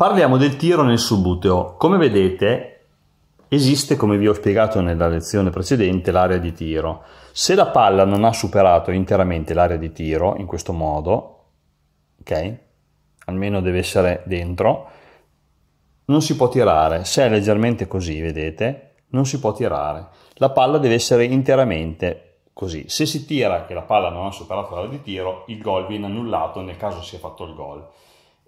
Parliamo del tiro nel subuteo. Come vedete esiste, come vi ho spiegato nella lezione precedente, l'area di tiro. Se la palla non ha superato interamente l'area di tiro, in questo modo, ok? Almeno deve essere dentro, non si può tirare. Se è leggermente così, vedete, non si può tirare. La palla deve essere interamente così. Se si tira che la palla non ha superato l'area di tiro, il gol viene annullato nel caso sia fatto il gol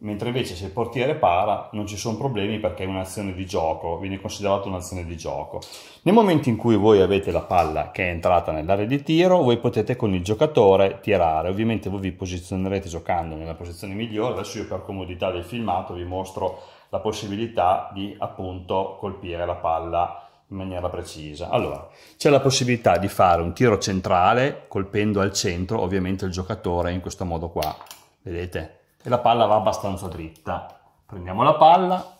mentre invece se il portiere para non ci sono problemi perché è un'azione di gioco, viene considerata un'azione di gioco. Nel momento in cui voi avete la palla che è entrata nell'area di tiro, voi potete con il giocatore tirare, ovviamente voi vi posizionerete giocando nella posizione migliore, adesso io per comodità del filmato vi mostro la possibilità di appunto colpire la palla in maniera precisa. Allora, c'è la possibilità di fare un tiro centrale colpendo al centro ovviamente il giocatore in questo modo qua, vedete? e la palla va abbastanza dritta. Prendiamo la palla,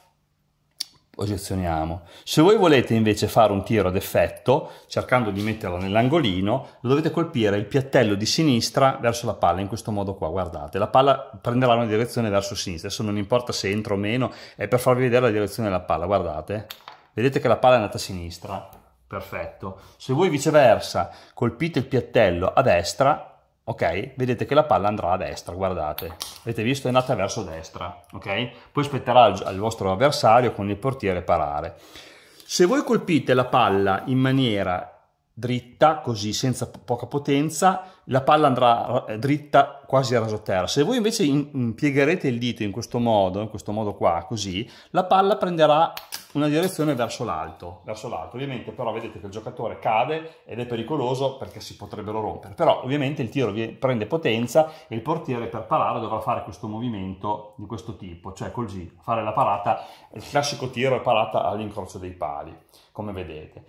posizioniamo. Se voi volete invece fare un tiro ad effetto, cercando di metterla nell'angolino, dovete colpire il piattello di sinistra verso la palla, in questo modo qua, guardate. La palla prenderà una direzione verso sinistra, adesso non importa se entro o meno, è per farvi vedere la direzione della palla, guardate. Vedete che la palla è andata a sinistra, perfetto. Se voi viceversa colpite il piattello a destra, ok? Vedete che la palla andrà a destra, guardate, avete visto è andata verso destra, ok? Poi spetterà al vostro avversario con il portiere parare. Se voi colpite la palla in maniera dritta, così, senza poca potenza, la palla andrà eh, dritta quasi a raso terra. Se voi invece piegherete il dito in questo modo, in questo modo qua, così, la palla prenderà una direzione verso l'alto, verso l'alto. Ovviamente però vedete che il giocatore cade ed è pericoloso perché si potrebbero rompere. Però ovviamente il tiro prende potenza e il portiere per parare dovrà fare questo movimento di questo tipo, cioè col G, fare la parata, il classico tiro e parata all'incrocio dei pali, come vedete.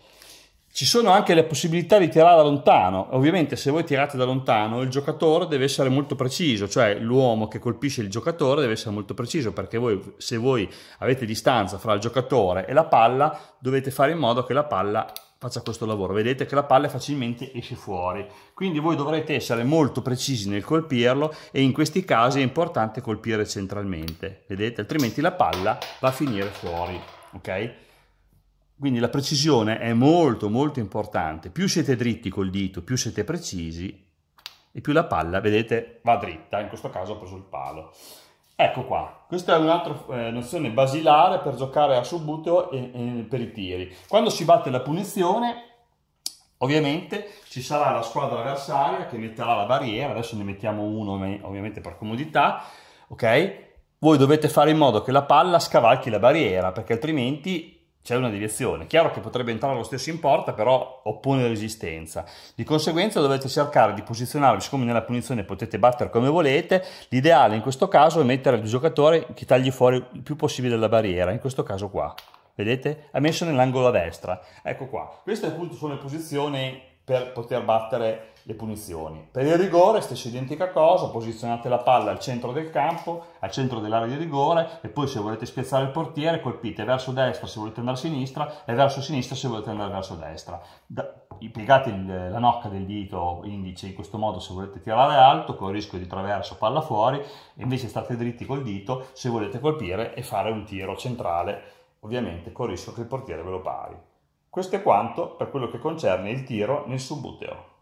Ci sono anche le possibilità di tirare da lontano, ovviamente se voi tirate da lontano il giocatore deve essere molto preciso, cioè l'uomo che colpisce il giocatore deve essere molto preciso perché voi, se voi avete distanza fra il giocatore e la palla dovete fare in modo che la palla faccia questo lavoro, vedete che la palla facilmente esce fuori, quindi voi dovrete essere molto precisi nel colpirlo e in questi casi è importante colpire centralmente, vedete, altrimenti la palla va a finire fuori, ok? Quindi la precisione è molto molto importante. Più siete dritti col dito, più siete precisi e più la palla, vedete, va dritta. In questo caso ho preso il palo. Ecco qua, questa è un'altra eh, nozione basilare per giocare a subbuteo e, e, per i tiri. Quando si batte la punizione, ovviamente ci sarà la squadra avversaria che metterà la barriera, adesso ne mettiamo uno ovviamente per comodità, ok? Voi dovete fare in modo che la palla scavalchi la barriera, perché altrimenti c'è una deviazione. Chiaro che potrebbe entrare lo stesso in porta, però oppone resistenza. Di conseguenza dovete cercare di posizionarvi, siccome nella punizione potete battere come volete, l'ideale in questo caso è mettere il giocatore che tagli fuori il più possibile la barriera, in questo caso qua. Vedete? Ha messo nell'angolo a destra. Ecco qua. Queste appunto sono le posizioni per poter battere le punizioni. Per il rigore, stessa identica cosa, posizionate la palla al centro del campo, al centro dell'area di rigore e poi se volete spezzare il portiere colpite verso destra se volete andare a sinistra e verso sinistra se volete andare verso destra. Da, piegate il, la nocca del dito indice in questo modo se volete tirare alto con il rischio di traverso palla fuori e invece state dritti col dito se volete colpire e fare un tiro centrale ovviamente con il rischio che il portiere ve lo pari. Questo è quanto per quello che concerne il tiro nel subuteo.